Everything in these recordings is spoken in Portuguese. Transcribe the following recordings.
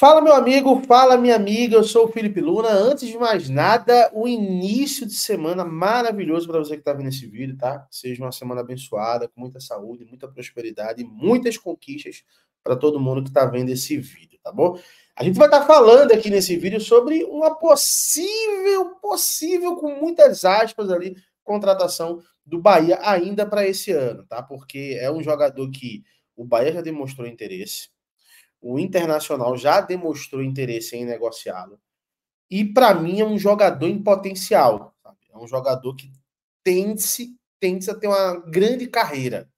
Fala, meu amigo, fala, minha amiga. Eu sou o Felipe Luna. Antes de mais nada, o início de semana maravilhoso para você que está vendo esse vídeo, tá? Seja uma semana abençoada, com muita saúde, muita prosperidade e muitas conquistas para todo mundo que está vendo esse vídeo, tá bom? A gente vai estar tá falando aqui nesse vídeo sobre uma possível, possível, com muitas aspas ali, contratação do Bahia ainda para esse ano, tá? Porque é um jogador que o Bahia já demonstrou interesse o Internacional já demonstrou interesse em negociá-lo. E para mim é um jogador em potencial. Sabe? É um jogador que tende-se tende a ter uma grande carreira.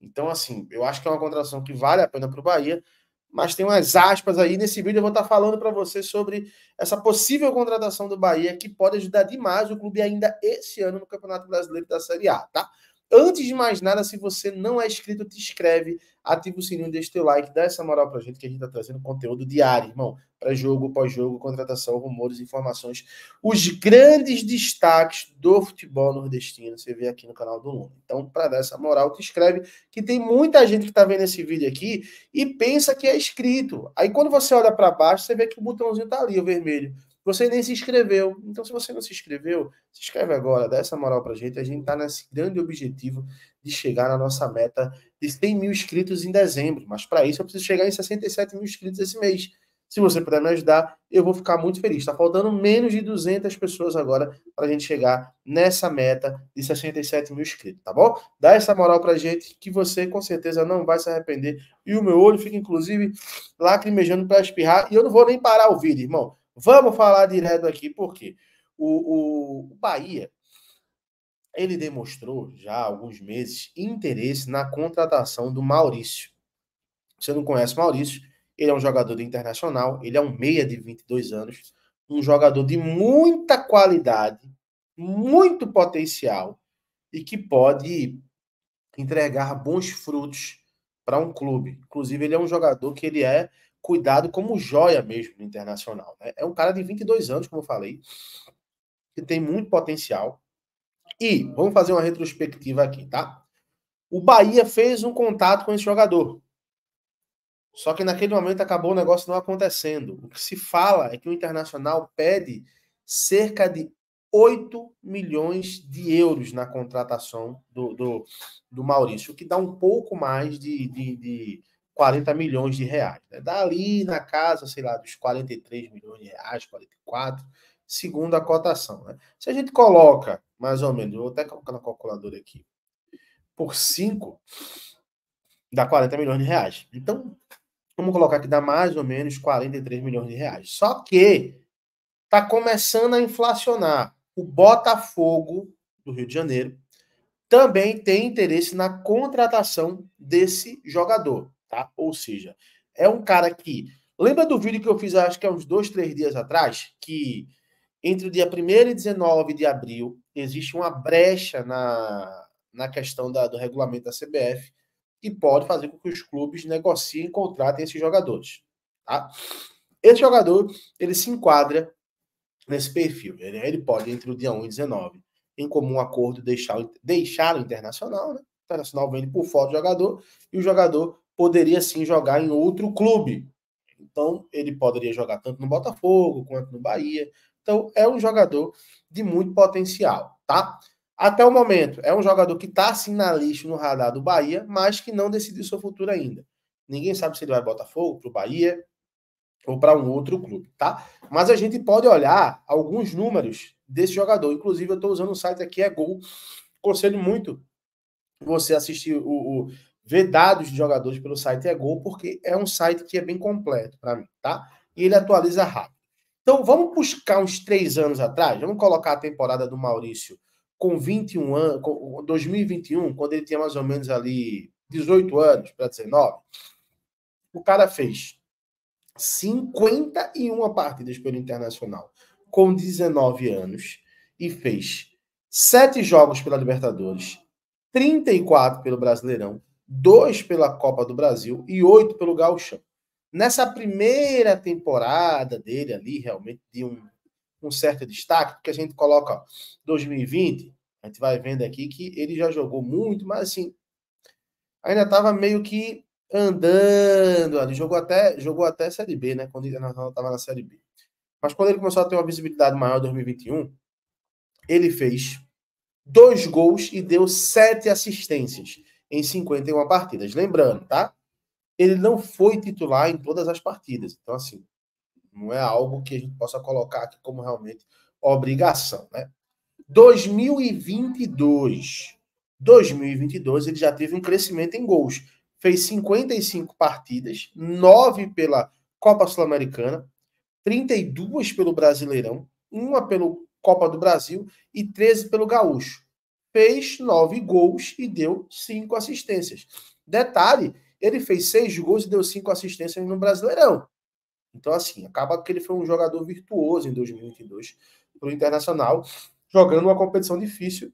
Então, assim, eu acho que é uma contratação que vale a pena para o Bahia, mas tem umas aspas aí. Nesse vídeo eu vou estar tá falando para você sobre essa possível contratação do Bahia que pode ajudar demais o clube ainda esse ano no Campeonato Brasileiro da Série A, tá? Antes de mais nada, se você não é inscrito, te inscreve, ativa o sininho, deixa o teu like, dá essa moral pra gente que a gente tá trazendo conteúdo diário, irmão. Pré-jogo, pós-jogo, contratação, rumores, informações. Os grandes destaques do futebol nordestino, você vê aqui no canal do Lula. Então, para dar essa moral, te inscreve, que tem muita gente que tá vendo esse vídeo aqui e pensa que é inscrito. Aí, quando você olha para baixo, você vê que o botãozinho tá ali, o vermelho. Você nem se inscreveu. Então, se você não se inscreveu, se inscreve agora, dá essa moral pra gente. A gente tá nesse grande objetivo de chegar na nossa meta de 100 mil inscritos em dezembro. Mas para isso, eu preciso chegar em 67 mil inscritos esse mês. Se você puder me ajudar, eu vou ficar muito feliz. Está faltando menos de 200 pessoas agora para a gente chegar nessa meta de 67 mil inscritos, tá bom? Dá essa moral para gente que você com certeza não vai se arrepender. E o meu olho fica, inclusive, lacrimejando para espirrar. E eu não vou nem parar o vídeo, irmão. Vamos falar direto aqui, porque o, o, o Bahia ele demonstrou já há alguns meses interesse na contratação do Maurício. Você não conhece Maurício? Ele é um jogador internacional, ele é um meia de 22 anos, um jogador de muita qualidade, muito potencial e que pode entregar bons frutos para um clube. Inclusive, ele é um jogador que ele é cuidado como joia mesmo do Internacional. Né? É um cara de 22 anos, como eu falei, que tem muito potencial. E vamos fazer uma retrospectiva aqui, tá? O Bahia fez um contato com esse jogador. Só que naquele momento acabou o negócio não acontecendo. O que se fala é que o Internacional pede cerca de 8 milhões de euros na contratação do, do, do Maurício, o que dá um pouco mais de, de, de 40 milhões de reais. Né? Dali na casa, sei lá, dos 43 milhões de reais, 44, segundo a cotação. Né? Se a gente coloca, mais ou menos, vou até colocar na calculadora aqui, por 5, dá 40 milhões de reais. Então, vamos colocar que dá mais ou menos 43 milhões de reais. Só que está começando a inflacionar. O Botafogo do Rio de Janeiro também tem interesse na contratação desse jogador tá? Ou seja, é um cara que. Lembra do vídeo que eu fiz, acho que há é uns dois, três dias atrás, que entre o dia 1 e 19 de abril existe uma brecha na, na questão da, do regulamento da CBF que pode fazer com que os clubes negociem e contratem esses jogadores. Tá? Esse jogador ele se enquadra nesse perfil. Ele, ele pode, entre o dia 1 e 19, em comum acordo, deixar, deixar o internacional, né? O internacional vende por fora do jogador e o jogador poderia sim jogar em outro clube. Então, ele poderia jogar tanto no Botafogo quanto no Bahia. Então, é um jogador de muito potencial, tá? Até o momento, é um jogador que está assim na lista no radar do Bahia, mas que não decidiu seu futuro ainda. Ninguém sabe se ele vai Botafogo, para o Bahia ou para um outro clube, tá? Mas a gente pode olhar alguns números desse jogador. Inclusive, eu estou usando o site aqui, é Gol. Conselho muito você assistir o, o ver dados de jogadores pelo site é gol, porque é um site que é bem completo para mim, tá? E ele atualiza rápido. Então vamos buscar uns três anos atrás, vamos colocar a temporada do Maurício com 21 anos, com 2021, quando ele tinha mais ou menos ali 18 anos para 19. O cara fez 51 partidas pelo Internacional com 19 anos e fez sete jogos pela Libertadores, 34 pelo Brasileirão, dois pela Copa do Brasil e oito pelo Gauchão. Nessa primeira temporada dele ali, realmente, de um, um certo destaque, porque a gente coloca 2020, a gente vai vendo aqui que ele já jogou muito, mas assim, ainda estava meio que andando ali. Jogou até, jogou até Série B, né? Quando ele estava na Série B. Mas quando ele começou a ter uma visibilidade maior em 2021, ele fez dois gols e deu sete assistências em 51 partidas. Lembrando, tá? Ele não foi titular em todas as partidas. Então, assim, não é algo que a gente possa colocar aqui como realmente obrigação, né? 2022. 2022 ele já teve um crescimento em gols. Fez 55 partidas, 9 pela Copa Sul-Americana, 32 pelo Brasileirão, uma pelo Copa do Brasil e 13 pelo Gaúcho fez nove gols e deu cinco assistências. Detalhe, ele fez seis gols e deu cinco assistências no Brasileirão. Então, assim, acaba que ele foi um jogador virtuoso em 2022 para o Internacional, jogando uma competição difícil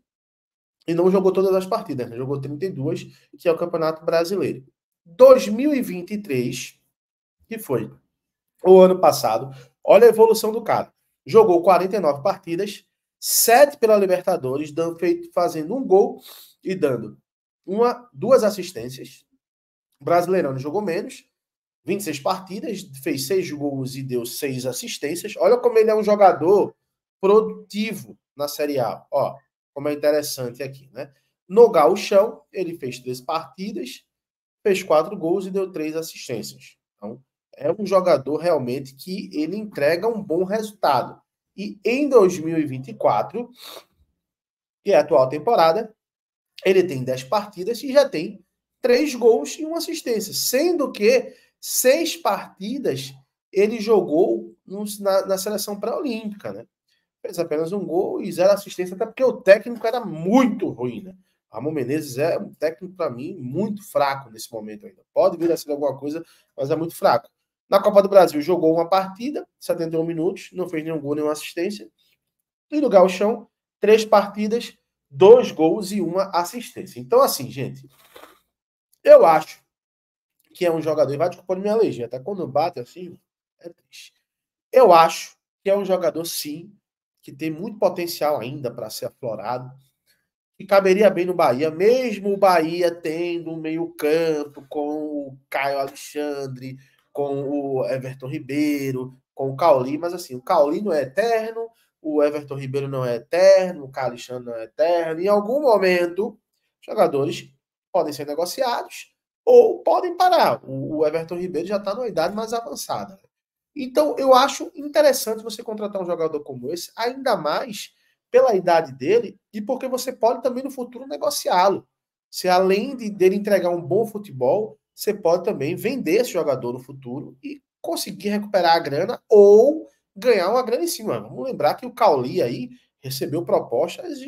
e não jogou todas as partidas, né? jogou 32, que é o Campeonato Brasileiro. 2023, que foi o ano passado, olha a evolução do cara. Jogou 49 partidas, sete pela Libertadores, dando, feito, fazendo um gol e dando uma, duas assistências. Brasileirão jogou menos, 26 partidas, fez seis gols e deu seis assistências. Olha como ele é um jogador produtivo na Série A. Ó, como é interessante aqui, né? No Gauchão, ele fez três partidas, fez quatro gols e deu três assistências. Então, é um jogador realmente que ele entrega um bom resultado. E em 2024, que é a atual temporada, ele tem 10 partidas e já tem 3 gols e uma assistência, sendo que 6 partidas ele jogou no, na, na, seleção pré-olímpica, né? Fez apenas um gol e zero assistência, até porque o técnico era muito ruim, né? Ramon Menezes é um técnico, para mim, muito fraco nesse momento ainda. Pode vir a ser alguma coisa, mas é muito fraco. Na Copa do Brasil, jogou uma partida, 71 minutos, não fez nenhum gol, nenhuma assistência. E no Galchão, três partidas, dois gols e uma assistência. Então, assim, gente, eu acho que é um jogador. E vai desculpando minha legenda, até quando bate assim, é triste. Eu acho que é um jogador, sim, que tem muito potencial ainda para ser aflorado. E caberia bem no Bahia, mesmo o Bahia tendo um meio-campo com o Caio Alexandre, com o Everton Ribeiro, com o Cauli, mas assim, o Cauli não é eterno, o Everton Ribeiro não é eterno, o Calixandro não é eterno. Em algum momento, jogadores podem ser negociados ou podem parar. O Everton Ribeiro já está numa idade mais avançada. Então, eu acho interessante você contratar um jogador como esse, ainda mais pela idade dele e porque você pode também no futuro negociá-lo. Se além de dele entregar um bom futebol, você pode também vender esse jogador no futuro e conseguir recuperar a grana ou ganhar uma grana em cima. Vamos lembrar que o Cauli aí recebeu propostas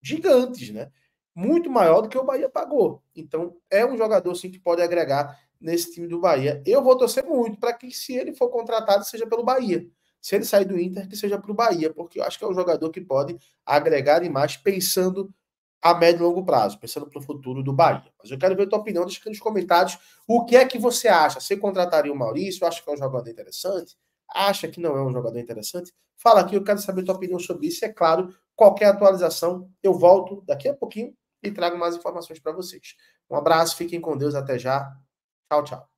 gigantes, né? Muito maior do que o Bahia pagou. Então, é um jogador sim que pode agregar nesse time do Bahia. Eu vou torcer muito para que, se ele for contratado, seja pelo Bahia. Se ele sair do Inter, que seja para o Bahia, porque eu acho que é um jogador que pode agregar demais pensando a médio e longo prazo, pensando para o futuro do Bahia. Mas eu quero ver a tua opinião, deixa aqui nos comentários o que é que você acha. Você contrataria o Maurício? Acha que é um jogador interessante? Acha que não é um jogador interessante? Fala aqui, eu quero saber a tua opinião sobre isso. É claro, qualquer atualização, eu volto daqui a pouquinho e trago mais informações para vocês. Um abraço, fiquem com Deus, até já. Tchau, tchau.